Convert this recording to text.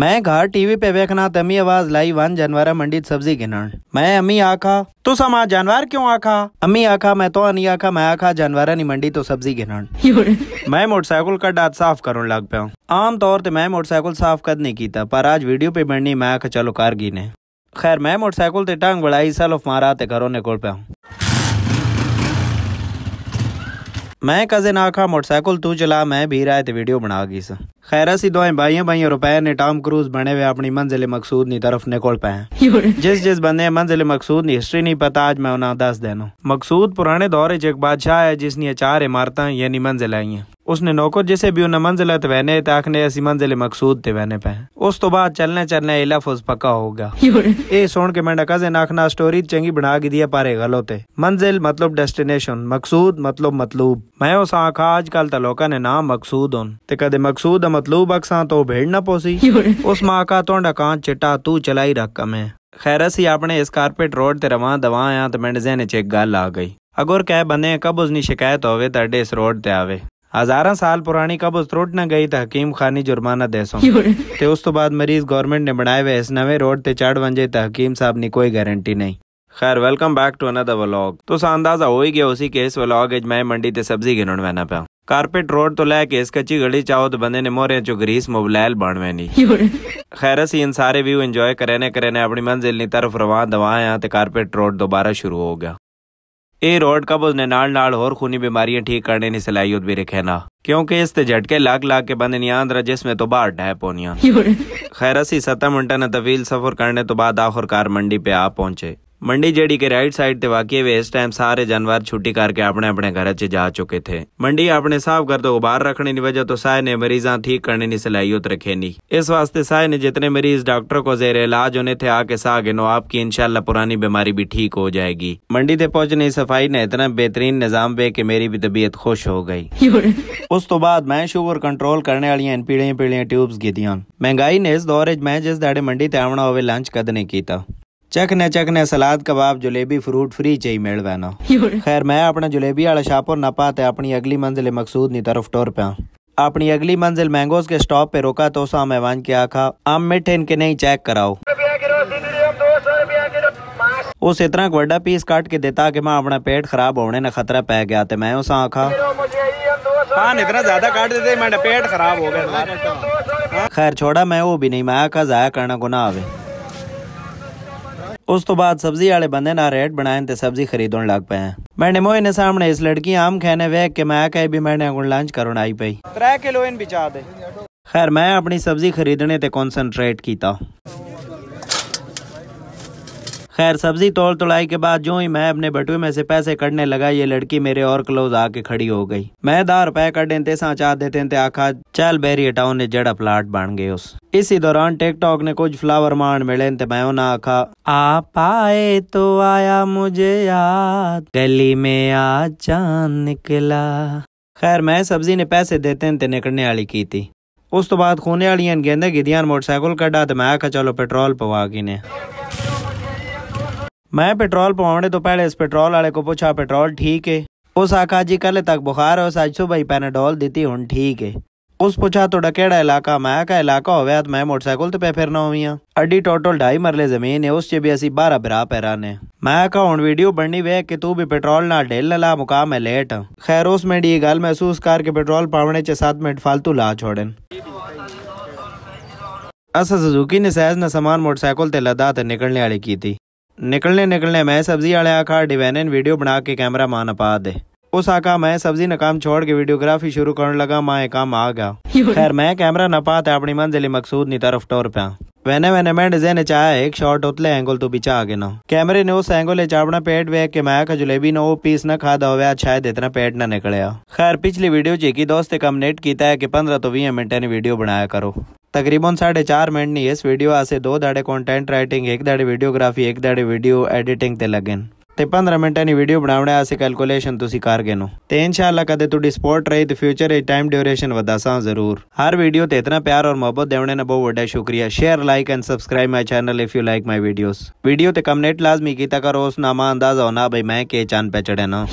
मैं घर टीवी पे देखना तमी तो आवाज लाई वन जानवर मंडित सब्जी गिनण मैं अम्मी आखा तो समा जानवर क्यों आखा अम्मी आखा मैं तो अनी आखा मैं आखा जानवर नी मंडी तो सब्जी गिनण मैं मोटरसाइकिल का डाट साफ करो लग पाऊ आम तौर ते मैं मोटरसाइकिल साफ कद नहीं किया पर आज वीडियो पे बननी मैं आखा चलो कार गिने खैर मैं मोटरसाइकिल ते टांग बड़ा हिस्सा मारा घरों ने कोल पाऊँ मैं कज़िन आखा मोटरसाइकिल तू चला मैं भी राय वीडियो बना गई खैर असी दोए दुआएं भाइयों रुपए ने टॉम क्रूज बने हुए अपनी मंजिल मकसूद नी तरफ कोल पाए जिस जिस बंदे मंजिल मकसूद नी हिस्ट्री नहीं पता आज मैं उन्हें दस देना मकसूद पुराने दौरे च एक बादशाह है जिसनी चार इमारत यानी मंजिल आई है ਉਸਨੇ ਨੌਕਰ ਜਿਸੇ ਵੀ ਉਹਨੇ ਮੰਜ਼ਿਲ ਤੇ ਵਹਿਨੇ ਤੇ ਆਖਨੇ ਅਸੀਂ ਮੰਜ਼ਿਲ ਮਕਸੂਦ ਤੇ ਵਹਿਨੇ ਪਏ ਉਸ ਤੋਂ ਬਾਅਦ ਚੱਲਨੇ ਚੱਲਨੇ ਇਹ ਲਫ਼ਜ਼ ਪੱਕਾ ਹੋਊਗਾ ਇਹ ਸੁਣ ਕੇ ਮੈਂਡਾ ਕਜ਼ਨ ਆਖਣਾ ਸਟੋਰੀ ਚੰਗੀ ਬਣਾ ਕੇ ਦਿਆ ਪਾਰੇ ਗਲੋ ਤੇ ਮੰਜ਼ਿਲ ਮਤਲਬ ਡੈਸਟੀਨੇਸ਼ਨ ਮਕਸੂਦ ਮਤਲਬ ਮਤਲੂਬ ਮੈਂ ਉਸ ਆਖਾ ਅੱਜ ਕੱਲ ਤਾਂ ਲੋਕਾਂ ਨੇ ਨਾਮ ਮਕਸੂਦ ਹੋਣ ਤੇ ਕਦੇ ਮਕਸੂਦ ਮਤਲੂਬ ਅਕਸਾਂ ਤੋਂ ਭੇੜ ਨਾ ਪੋਸੀ ਉਸ ਮਾਂ ਕਾ ਤੁਹਾਡਾ ਕਾਂ ਚਿੱਟਾ ਤੂੰ ਚਲਾਈ ਰੱਖ ਕਮੇ खैर असी अपने इस कारपेट रोड ते रवां दवां आया ते मैं जहन च एक गल आ गई अगर कै बंदे कब उसनी शिकायत होवे तो अड्डे इस रोड ते आवे ਹਜ਼ਾਰਾਂ ਸਾਲ ਪੁਰਾਣੀ ਕਬਜ਼ ਰੋਡ ਨਾ ਗਈ ਤਾਂ ਹਕੀਮ ਖਾਨੀ ਜੁਰਮਾਨਾ ਦੇਸੋਂ ਤੇ ਉਸ ਤੋਂ ਬਾਅਦ ਮਰੀਜ਼ ਗਵਰਨਮੈਂਟ ਨੇ ਬਣਾਏ ਹੋਏ ਇਸ ਨਵੇਂ ਰੋਡ ਤੇ ਚੜ ਵੰਜੇ ਤਾਂ ਹਕੀਮ ਸਾਹਿਬ ਦੀ ਕੋਈ ਗਾਰੰਟੀ ਨਹੀਂ खैर welcome back to another vlog तो अंदाजा हो ही गया उसी के इस व्लॉग मैं मंडी ते सब्जी गिनण वहना पाया कारपेट रोड तो लैके इस कच्ची गली चाहो तो बंदे ने मोरे चो ग्रीस मोबलैल बन वैनी खैर असी इन सारे व्यू एंजॉय करने करने अपनी मंजिल तरफ रवा दवा आया कारपेट रोड दोबारा शुरू हो गया ए रोड ਕਬਜ਼ ने नाल नाल ਹੋਰ खूनी बीमारियां ठीक करने की सलाहियत भी रखे ना क्योंकि इस झटके लाख लाख के नहीं अंदर जिसमें तो बाहर ढह पोनिया खैर असी सत्रह मिनटा ने तवील सफर करने तो बाद आखिरकार मंडी पे आ पहुंचे ਮੰਡੀ ਜਿਹੜੀ ਕਿ ਰਾਈਟ ਸਾਈਡ ਤੇ ਵਾਕਿਆ ਵੇ ਇਸ ਟਾਈਮ ਸਾਰੇ ਜਾਨਵਰ ਛੁੱਟੀ ਕਰਕੇ ਆਪਣੇ ਆਪਣੇ ਘਰਾਂ 'ਚ ਜਾ ਚੁੱਕੇ ਥੇ ਮੰਡੀ ਆਪਣੇ ਸਾਫ਼ ਕਰ ਤੋਂ ਬਾਹਰ ਰੱਖਣੇ ਦੀ ਵਜ੍ਹਾ ਤੋਂ ਸਾਇ ਨੇ ਮਰੀਜ਼ਾਂ ਠੀਕ ਕਰਨੇ ਦੀ ਸਲਾਹੀਅਤ ਰੱਖੇ ਨਹੀਂ ਇਸ ਵਾਸਤੇ ਸਾਇ ਨੇ जितने मरीज डॉक्टर को जेर इलाज होने थे आके सा गिनो आपकी इनशाला पुरानी बीमारी भी ठीक हो जाएगी मंडी तक पहुंचने सफाई ने इतना बेहतरीन निजाम वे कि मेरी भी तबीयत खुश हो गई उस तो बाद मैं शुगर कंट्रोल करने वाली इन पीड़ियां पीड़ियां ट्यूब्स गिदियां महंगाई ने इस दौर मैं जिस दाड़े मंडी ते आवना होवे लंच कद नहीं कीता ચકને ચકને સલાદ કબાબ જલેબી ફ્રૂટ ફ્રી જઈ મેળવાનો ખેર મેં આપણે જલેબી વાળા શાપોર ના પાતે આપણી અગલી मंजिल मकसूद तरफ टोर पाया अपनी अगली मंजिल मैंगोज के स्टॉप पे रोका तो सा मेहमान के आखा आम मिठे इनके नहीं चेक कराओ उस इतना बड़ा पीस काट के देता कि मैं अपना पेट खराब होने ना खतरा पै गया ते मैं उस आखा हाँ इतना ज्यादा काट देते पेट खराब हो गया खैर छोड़ा मैं वो भी नहीं मैं आखा जाया करना गुना आवे ਉਸ ਤੋਂ ਬਾਅਦ ਸਬਜ਼ੀ ਵਾਲੇ ਬੰਦੇ ਨਾਲ ਰੇਟ ਬਣਾਉਣ ਤੇ ਸਬਜ਼ੀ ਖਰੀਦਣ ਲੱਗ ਪਏ ਮੈਨੇ ਮੋਏ ਨੇ ਸਾਹਮਣੇ ਇਸ ਲੜਕੀ ਆਮ ਖਾਣੇ ਵੇਖ ਕੇ ਮੈਂ ਕਹੇ ਵੀ ਮੈਨੇ ਹੁਣ ਲੰਚ ਕਰਨ ਆਈ ਪਈ 3 ਕਿਲੋ ਇਨ ਵਿਚਾ ਦੇ ਖੈਰ ਮੈਂ ਆਪਣੀ ਸਬਜ਼ੀ ਖਰੀਦਣੇ ਤੇ ਕਨਸੈਂਟਰੇਟ ਕੀਤਾ खैर सब्जी तोड़ तोड़ाई के बाद जो ही मैं अपने बटुए में से पैसे कटने लगा ये लड़की मेरे और क्लोज आके खड़ी हो गई मैं दार पै कटे तेसा चाह देते आखा चल बेरी हटाओ ने जड़ा प्लाट बन गए उस इसी दौरान टिकटॉक ने कुछ फ्लावर मान मिले ते मैं उन्हें आखा आ पाए तो आया मुझे याद गली में आ चांद निकला खैर मैं सब्जी ने पैसे देते ते निकलने वाली की थी उस तो बाद खूने वाली गेंदे गिदियान मोटरसाइकिल कटा तो मैं आखा चलो पेट्रोल पवा ने मैं पेट्रोल पवाने तो पहले इस पेट्रोल आले को पूछा पेट्रोल ठीक है उस आखा जी कल तक बुखार है उस अज सुबह ही पैनाडोल दी थी हूँ ठीक है उस पूछा थोड़ा केड़ा इलाका मैं का इलाका हो तो मैं मोटरसाइकिल तो पे फिर ना हुई हाँ अड्डी टोटल ढाई मरले जमीन है उस च भी असी बारह बिरा पैराने मैं का हूं वीडियो बननी वे कि तू भी पेट्रोल ना ढेल ला मुका मैं लेट खैर उस मिनट ये गल महसूस कर के पेट्रोल पावने च सात मिनट फालतू ला छोड़न असा सुजुकी ने सहज ने सामान मोटरसाइकिल ते लदा ते निकलने वाली की थी निकलने निकलने मैं सब्जी ਸਬਜ਼ੀ ਵਾਲੇ डिवेन वीडियो बना के कैमरा ਕੈਮਰਾਮੈਨ ਆਪਾ दे उस आका मैं सब्जी ने छोड़ के वीडियोग्राफी शुरू करने लगा माँ काम आ गया खैर मैं कैमरा न पाते अपनी मंजिली मकसूद की तरफ टोर पाया वैने वैने मैं डिजाइन चाहे एक शॉट उतले एंगल तो पीछा आगे ना कैमरे ने उस एंगल चापना पेट वे के मैं का जुलेबी नो पीस ना खा हुआ शायद इतना पेट ना निकले खैर पिछली वीडियो च एक ही दोस्त एक हमनेट किया है कि पंद्रह तो वी मिनट ने वीडियो बनाया करो तकरीबन साढ़े चार मिनट नहीं इस वीडियो आसे दो दाड़े कंटेंट राइटिंग एक दाड़े वीडियोग्राफी एक दाड़े वीडियो एडिटिंग ते लगन ਤੇ 15 ਮਿੰਟਾਂ ਦੀ ਵੀਡੀਓ ਬਣਾਉਣਾ ਐਸੇ ਕੈਲਕੂਲੇਸ਼ਨ ਤੁਸੀਂ ਕਰ ਗਏ ਨੋ ਤੇ ਇਨਸ਼ਾਅੱਲਾ ਕਦੇ ਤੁਹਾਡੀ ਸਪੋਰਟ ਰਹੀ ਤੇ ਫਿਊਚਰ ਇਹ ਟਾਈਮ ਡਿਊਰੇਸ਼ਨ ਵਧਾਸਾਂ ਜ਼ਰੂਰ ਹਰ ਵੀਡੀਓ ਤੇ ਇਤਨਾ ਪਿਆਰ ਔਰ ਮੁਹੱਬਤ ਦੇਵਣੇ ਨਾ ਬਹੁਤ ਵੱਡਾ ਸ਼ੁਕਰੀਆ share like and subscribe my channel if you like my videos video ਤੇ ਕਮੈਂਟ ਲਾਜ਼ਮੀ ਕੀਤਾ ਕਰੋ ਉਸ ਨਾਮਾ ਅੰਦਾਜ਼ਾ ਹੋਣਾ ਭਾਈ ਮੈਂ ਕੇ ਚੰਨ ਪੇ ਨਾ